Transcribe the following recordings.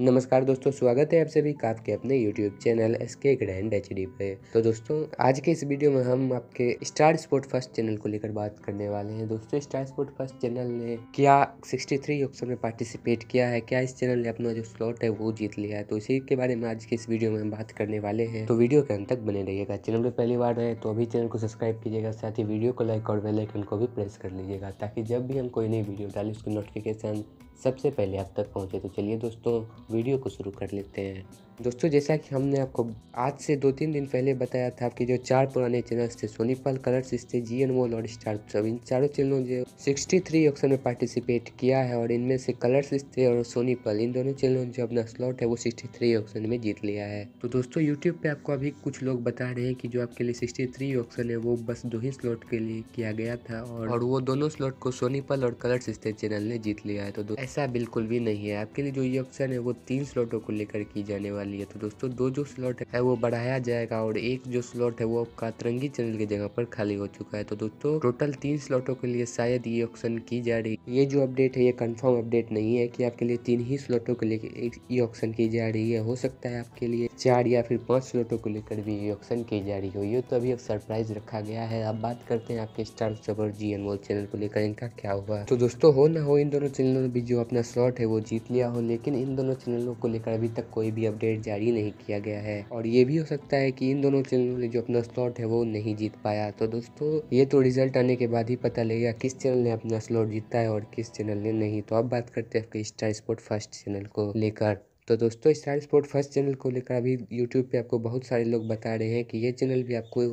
नमस्कार दोस्तों स्वागत है आप सभी का आपके अपने YouTube channel S K Grand H D पे तो दोस्तों आज के इस वीडियो में हम आपके स्टार स्पोर्ट फर्स्ट चैनल को लेकर बात करने वाले हैं दोस्तों स्टार स्पोर्ट फर्स्ट चैनल ने क्या 63 ऑप्शन में पार्टिसिपेट किया है क्या इस चैनल ने अपना जो स्लॉट है वो जीत लिया है तो इसी के बारे में आज के इस वीडियो में हम बात करने वाले हैं तो वीडियो के अंत तक बने रहिएगा चैनल पर पहली बार रहे तो अभी चैनल को सब्सक्राइब कीजिएगा साथ ही वीडियो को लाइक और बेलाइकन को भी प्रेस कर लीजिएगा ताकि जब भी हम कोई नई वीडियो डालें उसकी नोटिफिकेशन सबसे पहले आप तक पहुँचे तो चलिए दोस्तों वीडियो को शुरू कर लेते हैं दोस्तों जैसा कि हमने आपको आज से दो तीन दिन पहले बताया था कि जो चार पुराने चैनल्स थे सोनीपल कलर्स थे जी एन मोल और स्टार सब इन चारों चैनलों ने सिक्सटी थ्री ऑप्शन में पार्टिसिपेट किया है और इनमें से कलर्स थे और पल इन दोनों चैनलों ने जो अपना स्लॉट है वो सिक्सटी थ्री ऑप्शन में जीत लिया है तो दोस्तों यूट्यूब पे आपको अभी कुछ लोग बता रहे हैं कि जो आपके लिए सिक्सटी थ्री ऑप्शन है वो बस दो ही स्लॉट के लिए किया गया था और, वो दोनों स्लॉट को सोनीपल और कलर्स चैनल ने जीत लिया है तो ऐसा बिल्कुल भी नहीं है आपके लिए जो ये ऑप्शन है वो तीन स्लॉटों को लेकर की जाने वाली है तो दोस्तों दो जो स्लॉट है वो बढ़ाया जाएगा और एक जो स्लॉट है वो अब कातरंगी चैनल की जगह पर खाली हो चुका है तो दोस्तों टोटल तीन स्लॉटों के लिए शायद ये ऑप्शन की जा रही ये जो अपडेट है ये कन्फर्म अपडेट नहीं है की आपके लिए तीन ही स्लॉटों को लेकर ये ऑप्शन की जा रही है हो सकता है आपके लिए चार या फिर पांच स्लॉटों को लेकर भी ये ऑप्शन की जा रही हो ये तो अभी सरप्राइज रखा गया है अब बात करते हैं आपके स्टार सबर जी अनमोल चैनल को लेकर इनका क्या हुआ तो दोस्तों हो ना हो इन दोनों चैनलों ने भी जो अपना स्लॉट है वो जीत लिया हो लेकिन इन दोनों चैनलों को लेकर अभी तक कोई भी अपडेट जारी नहीं किया गया है और ये भी हो सकता है कि इन दोनों चैनलों ने जो अपना स्लॉट है वो नहीं जीत पाया तो दोस्तों ये तो रिजल्ट आने के बाद ही पता लगेगा किस चैनल ने अपना स्लॉट जीता है और किस चैनल ने नहीं तो अब बात करते हैं आपके स्टार स्पोर्ट फर्स्ट चैनल को लेकर तो दोस्तों स्टार स्पोर्ट फर्स्ट चैनल को लेकर अभी यूट्यूब पे आपको बहुत सारे लोग बता रहे हैं कि ये चैनल भी आपको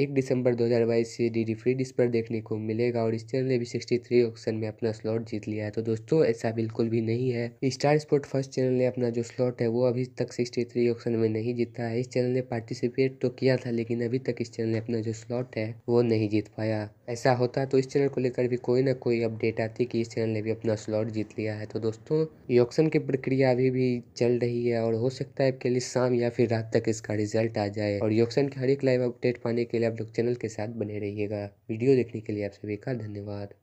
एक दिसंबर 2022 से डी फ्री डिश पर देखने को मिलेगा और इस चैनल ने भी 63 ऑप्शन में अपना स्लॉट जीत लिया है तो दोस्तों ऐसा बिल्कुल भी नहीं है स्टार स्पोर्ट फर्स्ट चैनल ने अपना जो स्लॉट है वो अभी तक 63 ऑप्शन में नहीं जीता है इस चैनल ने पार्टिसिपेट तो किया था लेकिन अभी तक इस चैनल ने अपना जो स्लॉट है वो नहीं जीत पाया ऐसा होता तो इस चैनल को लेकर भी कोई ना कोई अपडेट आती कि इस चैनल ने भी अपना स्लॉट जीत लिया है तो दोस्तों ये ऑप्शन की प्रक्रिया अभी भी चल रही है और हो सकता है आपके लिए शाम या फिर रात तक इसका रिजल्ट आ जाए और ये ऑप्शन के हर एक लाइव अपडेट पाने के लिए आप लोग चैनल के साथ बने रहिएगा वीडियो देखने के लिए आप सभी का धन्यवाद